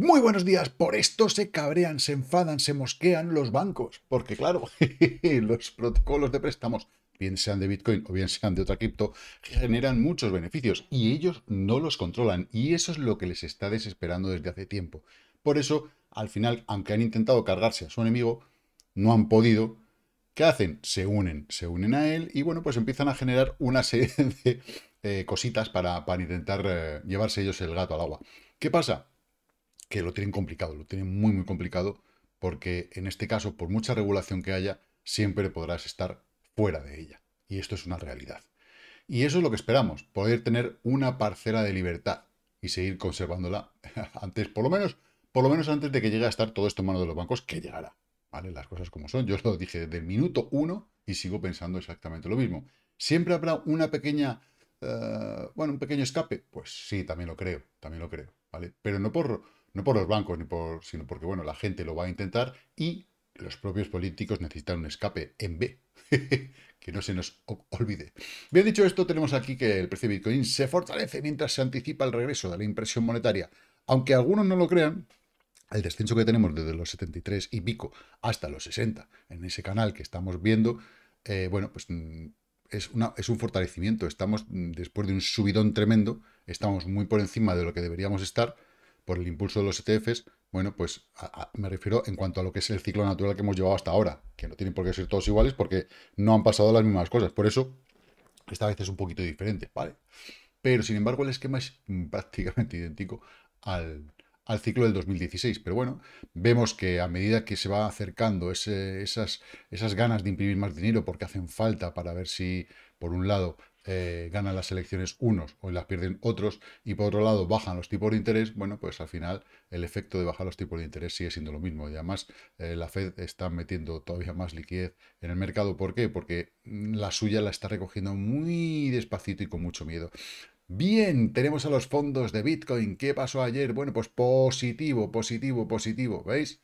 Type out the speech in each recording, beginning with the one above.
Muy buenos días, por esto se cabrean, se enfadan, se mosquean los bancos, porque claro, los protocolos de préstamos, bien sean de Bitcoin o bien sean de otra cripto, generan muchos beneficios y ellos no los controlan y eso es lo que les está desesperando desde hace tiempo. Por eso, al final, aunque han intentado cargarse a su enemigo, no han podido. ¿Qué hacen? Se unen, se unen a él y bueno, pues empiezan a generar una serie de eh, cositas para, intentar eh, llevarse ellos el gato al agua. ¿Qué pasa? que lo tienen complicado, lo tienen muy, muy complicado, porque en este caso, por mucha regulación que haya, siempre podrás estar fuera de ella. Y esto es una realidad. Y eso es lo que esperamos, poder tener una parcela de libertad y seguir conservándola antes, por lo menos, por lo menos antes de que llegue a estar todo esto en manos de los bancos, que llegará. ¿Vale? Las cosas como son. Yo lo dije desde el minuto uno y sigo pensando exactamente lo mismo. ¿Siempre habrá una pequeña. Eh, bueno, un pequeño escape? Pues sí, también lo creo, también lo creo, ¿vale? Pero no por no por los bancos, ni por, sino porque bueno, la gente lo va a intentar y los propios políticos necesitan un escape en B. que no se nos olvide. Bien dicho esto, tenemos aquí que el precio de Bitcoin se fortalece mientras se anticipa el regreso de la impresión monetaria. Aunque algunos no lo crean, el descenso que tenemos desde los 73 y pico hasta los 60 en ese canal que estamos viendo, eh, bueno, pues mm, es, una, es, un fortalecimiento. Estamos, mm, después de un subidón tremendo, estamos muy por encima de lo que deberíamos estar por el impulso de los ETFs, bueno, pues me refiero en cuanto a lo que es el ciclo natural que hemos llevado hasta ahora, que no tienen por qué ser todos iguales porque no han pasado las mismas cosas. Por eso, esta vez es un poquito diferente, ¿vale? Pero, sin embargo, el esquema es mm, prácticamente idéntico al, ciclo del 2016. Pero bueno, vemos que a medida que se va acercando esas, esas ganas de imprimir más dinero porque hacen falta para ver si, por un lado, eh, ganan las elecciones unos o las pierden otros y por otro lado bajan los tipos de interés, bueno, pues al final el efecto de bajar los tipos de interés sigue siendo lo mismo. Y además eh, la Fed está metiendo todavía más liquidez en el mercado. ¿Por qué? Porque mm, la suya la está recogiendo muy despacito y con mucho miedo. Bien, tenemos a los fondos de Bitcoin. ¿Qué pasó ayer? Bueno, pues positivo, positivo, positivo. ¿Veis?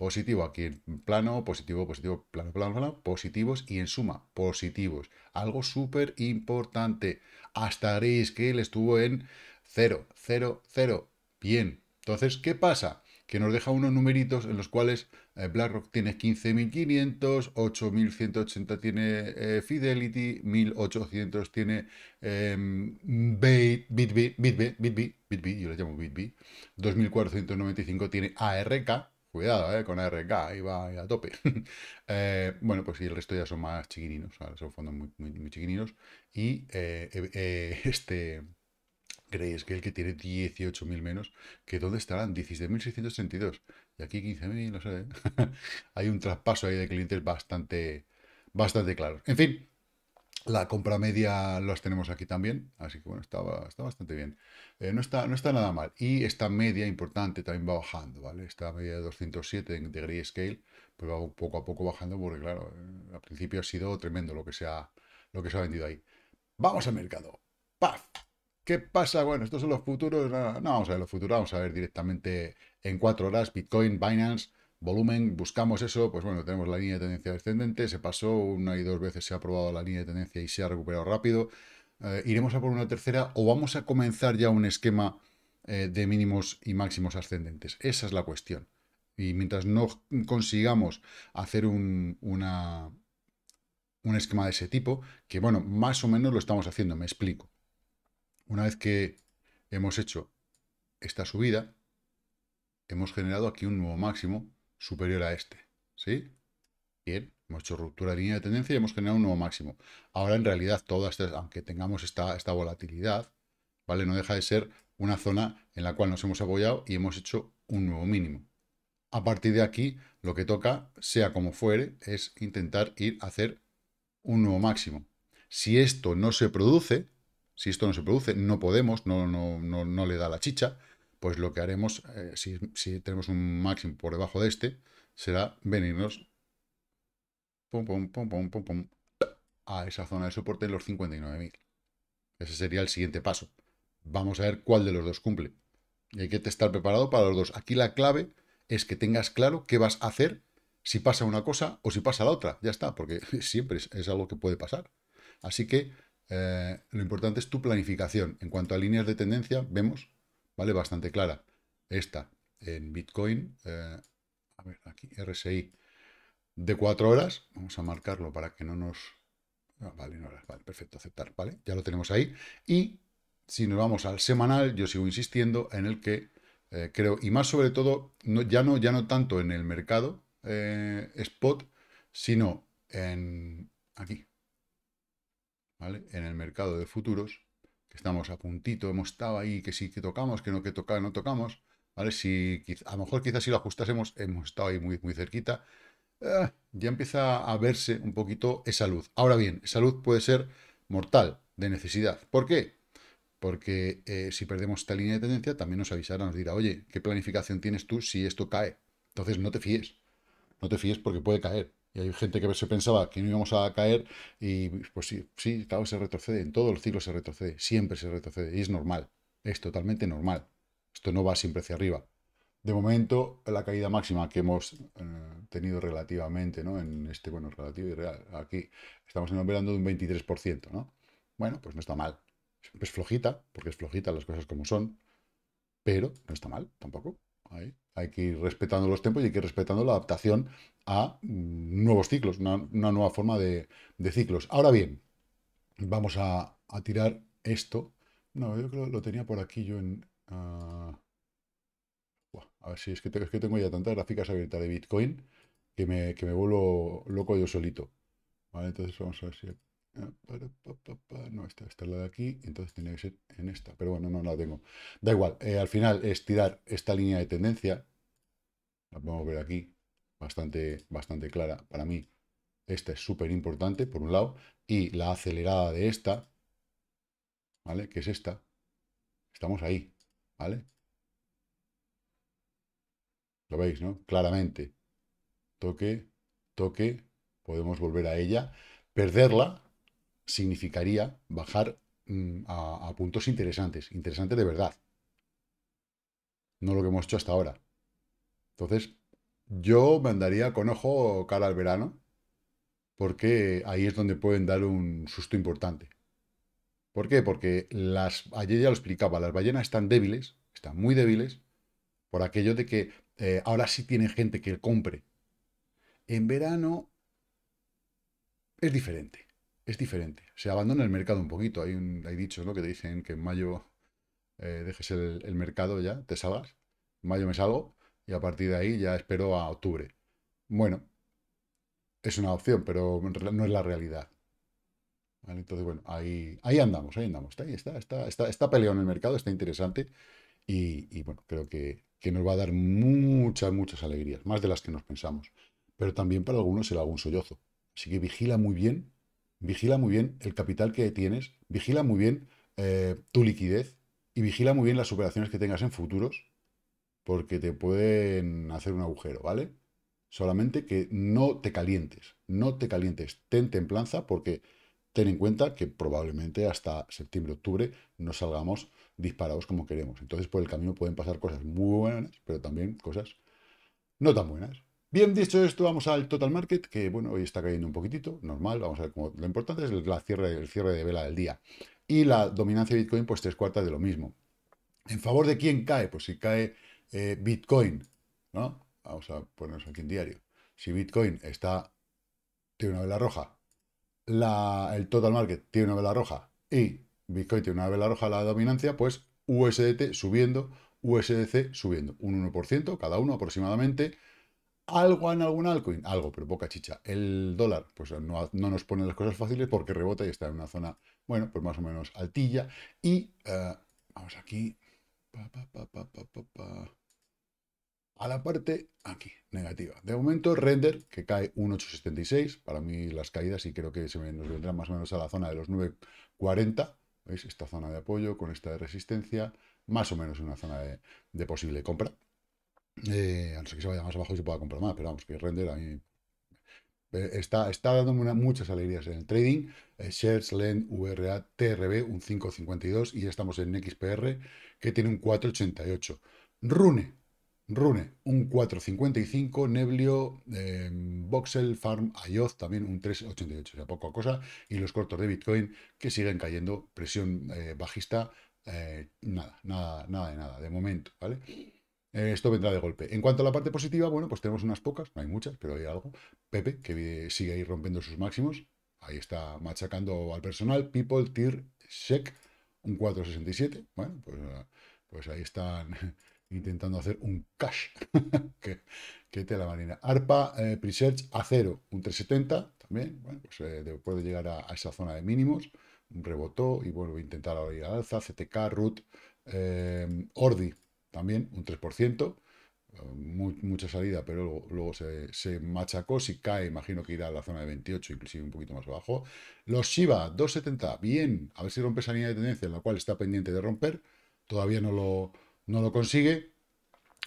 Positivo aquí en plano, positivo, positivo, plano, plano, plano, positivos y en suma, positivos. Algo súper importante. Hasta él estuvo en 0, 0, 0. Bien. Entonces, ¿qué pasa? que nos deja unos numeritos en los cuales eh, BlackRock tiene 15.500, 8.180 tiene eh, Fidelity, 1.800 tiene em, yo le llamo BitBee, 2.495 tiene ARK, Cuidado, eh, con RK y va a tope. Eh, bueno, pues sí, el resto ya son más chiquininos, son fondos muy, muy, chiquininos. Y eh, eh, este ¿crees que el que tiene 18.000 menos, que ¿dónde estarán? 16.662 Y aquí 15.000, no sé. Hay un traspaso ahí de clientes bastante, bastante claro. En fin, la compra media las tenemos aquí también, así que bueno, estaba está bastante bien. Eh, no, está, no está nada mal. Y esta media importante también va bajando, ¿vale? Esta media de 207 de, gray scale pues va poco a poco bajando porque, claro, eh, al principio ha sido tremendo lo que se ha, lo que se ha vendido ahí. ¡Vamos al mercado! ¡Paf! ¿Qué pasa? Bueno, estos son los futuros. No, no, vamos a ver los futuros, vamos a ver directamente en cuatro horas Bitcoin, Binance, volumen, buscamos eso, pues bueno, tenemos la línea de tendencia descendente, se pasó una y dos veces, se ha probado la línea de tendencia y se ha recuperado rápido. Eh, iremos a por una tercera o vamos a comenzar ya un esquema eh, de mínimos y máximos ascendentes. Esa es la cuestión. Y mientras no consigamos hacer un, una, un esquema de ese tipo, que bueno, más o menos lo estamos haciendo, me explico. Una vez que hemos hecho esta subida, hemos generado aquí un nuevo máximo superior a este. ¿Sí? Bien, hemos hecho ruptura de línea de tendencia y hemos generado un nuevo máximo. Ahora, en realidad, todas estas, aunque tengamos esta, esta volatilidad, ¿vale? No deja de ser una zona en la cual nos hemos apoyado y hemos hecho un nuevo mínimo. A partir de aquí, lo que toca, sea como fuere, es intentar ir a hacer un nuevo máximo. Si esto no se produce, si esto no se produce, no podemos, no, no, no, no le da la chicha, pues lo que haremos, eh, si, tenemos un máximo por debajo de este, será venirnos a esa zona de soporte en los 59.000. Ese sería el siguiente paso. Vamos a ver cuál de los dos cumple. Y hay que estar preparado para los dos. Aquí la clave es que tengas claro qué vas a hacer si pasa una cosa o si pasa la otra. Ya está, porque siempre es, algo que puede pasar. Así que eh, lo importante es tu planificación. En cuanto a líneas de tendencia, vemos ¿vale? Bastante clara. Esta en Bitcoin, eh, a ver, aquí RSI de 4 horas, vamos a marcarlo para que no nos... Ah, vale, no, perfecto, aceptar, ¿vale? Ya lo tenemos ahí. Y si nos vamos al semanal, yo sigo insistiendo en el que eh, creo, y más sobre todo, ya, no, ya no tanto en el mercado eh, spot, sino en aquí, ¿vale? En el mercado de futuros, que estamos a puntito, hemos estado ahí, que sí que tocamos, que no que tocamos, no tocamos, ¿vale? Si a lo mejor quizás si lo ajustásemos, hemos estado ahí muy, muy cerquita, eh, ya empieza a verse un poquito esa luz. Ahora bien, esa luz puede ser mortal, de necesidad. ¿Por qué? Porque eh, si perdemos esta línea de tendencia, también nos avisará, nos dirá, oye, ¿qué planificación tienes tú si esto cae? Entonces no te fíes, no te fíes porque puede caer. Y hay gente que se pensaba que no íbamos a caer y pues sí, sí, claro, se retrocede, en todo el ciclo se retrocede, siempre se retrocede, y es normal, es totalmente normal. Esto no va siempre hacia arriba. De momento, la caída máxima que hemos eh, tenido relativamente, ¿no? En este, bueno, relativo y real, aquí estamos hablando de un 23%, ¿no? Bueno, pues no está mal. Es flojita, porque es flojita las cosas como son, pero no está mal tampoco. Hay que ir respetando los tiempos y hay que respetando la adaptación a mm, nuevos ciclos, una, nueva forma de, ciclos. Ahora bien, vamos a, tirar esto. No, yo creo lo tenía por aquí yo en... Ah, a ver si es que, tengo ya tantas gráficas abiertas de Bitcoin que me, que vuelvo loco yo solito. entonces vamos a ver si... Ah, esta, esta es la de aquí, entonces tiene que ser en esta, pero bueno, no la tengo. Da igual, eh, al final es tirar esta línea de tendencia, la podemos ver aquí, bastante, bastante clara para mí. Esta es súper importante, por un lado, y la acelerada de esta, ¿vale? Que es esta. Estamos ahí, ¿vale? Lo veis, ¿no? Claramente. Toque, toque, podemos volver a ella, perderla, significaría bajar mm, a, puntos interesantes, interesantes de verdad. No lo que hemos hecho hasta ahora. Entonces, yo me andaría con ojo cara al verano, porque ahí es donde pueden dar un susto importante. ¿Por qué? Porque las, ayer ya lo explicaba, las ballenas están débiles, están muy débiles, por aquello de que eh, ahora sí tiene gente que compre. En verano es diferente es diferente. Se abandona el mercado un poquito. Hay, un, hay dichos que te dicen que en mayo eh, dejes el, mercado ya, te salgas. En mayo me salgo y a partir de ahí ya espero a octubre. Bueno, es una opción, pero no es la realidad. Entonces, bueno, ahí, ahí andamos, ahí andamos. Está, ahí, está, está, está, peleado en el mercado, está interesante y, bueno, creo que, que nos va a dar muchas, muchas alegrías, más de las que nos pensamos. Pero también para algunos será algún sollozo. Así que vigila muy bien vigila muy bien el capital que tienes, vigila muy bien eh, tu liquidez y vigila muy bien las operaciones que tengas en futuros, porque te pueden hacer un agujero, ¿vale? Solamente que no te calientes, no te calientes, ten templanza, porque ten en cuenta que probablemente hasta septiembre, octubre no salgamos disparados como queremos. Entonces, por el camino pueden pasar cosas muy buenas, pero también cosas no tan buenas. Bien dicho esto, vamos al total market, que bueno, hoy está cayendo un poquitito, normal, vamos a ver cómo... Lo importante es cierre, el cierre de vela del día. Y la dominancia de Bitcoin, pues tres cuartas de lo mismo. ¿En favor de quién cae? Pues si cae eh, Bitcoin, ¿no? Vamos a ponernos aquí en diario. Si Bitcoin está, tiene una vela roja, el total market tiene una vela roja y Bitcoin tiene una vela roja, la dominancia, pues USDT subiendo, USDC subiendo, un 1% cada uno aproximadamente, algo en algún altcoin, algo, pero poca chicha. El dólar, pues no, nos pone las cosas fáciles porque rebota y está en una zona, bueno, pues más o menos altilla. Y eh, vamos aquí, a la parte aquí, negativa. De momento, render, que cae 1,876. Para mí las caídas y creo que se nos vendrán más o menos a la zona de los 9,40. ¿Veis? Esta zona de apoyo con esta de resistencia, más o menos una zona de posible compra. Eh, a no ser que se vaya más abajo y se pueda comprar más, pero vamos, que render a mí eh, está, está dándome muchas alegrías en el trading. Eh, shares, Lend, URA, TRB, un 5,52 y ya estamos en XPR, que tiene un 4,88. Rune, Rune, un 4,55. Neblio, em, Voxel, Farm, Ayoz, también un 3,88. O sea, poco a cosa. Y los cortos de Bitcoin que siguen cayendo, presión bajista, nada, nada, nada de nada, de momento, ¿vale? Eh, esto vendrá de golpe. En cuanto a la parte positiva, bueno, pues tenemos unas pocas, no hay muchas, pero hay algo. Pepe, que sigue ahí rompiendo sus máximos. Ahí está machacando al personal. People, Tier, sec, un 467. Bueno, pues, ah, pues, ahí están intentando hacer un cash. que, que te la marina. ARPA, eh, Presearch a cero, un 370. También, bueno, pues eh, puede llegar a, esa zona de mínimos, rebotó y vuelve a intentar ahora ir al alza. CTK, Root, Ordi también un 3%, eh, mucha salida, pero luego, se, machacó, si cae, imagino que irá a la zona de 28, inclusive un poquito más abajo. Los Shiba, 2,70, bien, a ver si rompe esa línea de tendencia, en la cual está pendiente de romper, todavía no lo, no lo consigue.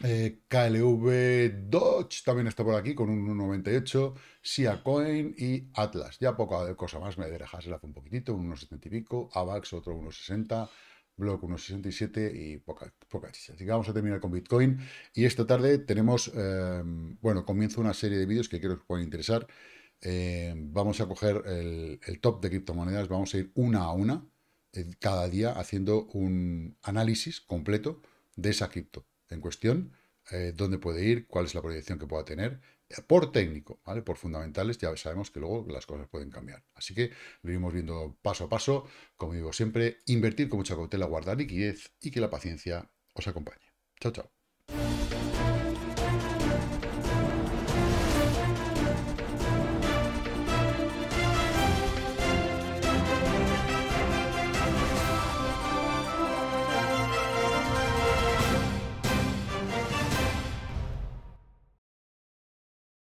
Eh, KLV Doge también está por aquí con un 1,98, SIA Coin y Atlas. Ya poca cosa más, me dejas la un poquitito, un 1,70 y pico, AVAX otro 1,60 blog 1.67 y poca, pocas chicha. Así que vamos a terminar con Bitcoin. Y esta tarde tenemos, em, bueno, comienzo una serie de vídeos que creo que os pueden interesar. Em, vamos a coger el, top de criptomonedas, vamos a ir una a una, eh, cada día haciendo un análisis completo de esa cripto en cuestión, eh, dónde puede ir, cuál es la proyección que pueda tener por técnico, Por fundamentales ya sabemos que luego las cosas pueden cambiar. Así que lo iremos viendo paso a paso. Como digo siempre, invertir con mucha cautela, guardar liquidez y que la paciencia os acompañe. Chao, chao.